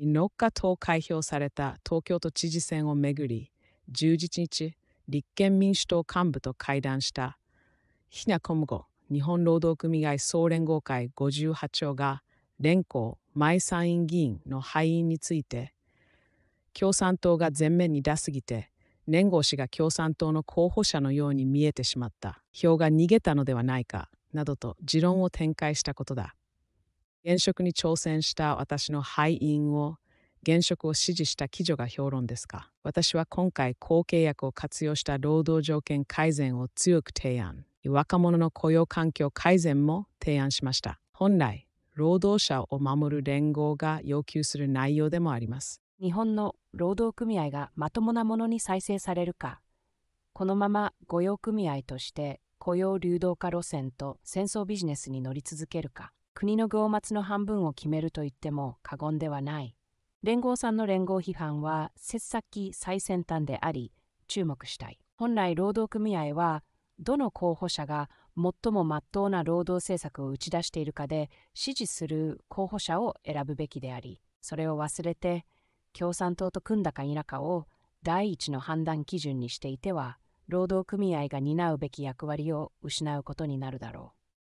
4日党開票された東京都知事選をめぐり、11日、立憲民主党幹部と会談したひなこむご日本労働組合総連合会58長が連合前参院議員の敗因について共産党が前面に出すぎて連合氏が共産党の候補者のように見えてしまった票が逃げたのではないかなどと持論を展開したことだ現職に挑戦した私の敗因を現職を支持した記女が評論ですか私は今回後契約を活用した労働条件改善を強く提案若者の雇用環境改善も提案しました本来労働者を守る連合が要求する内容でもあります日本の労働組合がまともなものに再生されるかこのまま雇用組合として雇用流動化路線と戦争ビジネスに乗り続けるか国の業末の半分を決めると言っても過言ではない。連合さんの連合批判は切先最先端であり、注目したい。本来労働組合は、どの候補者が最も真っ当な労働政策を打ち出しているかで支持する候補者を選ぶべきであり、それを忘れて、共産党と組んだか否かを第一の判断基準にしていては、労働組合が担うべき役割を失うことになるだろう。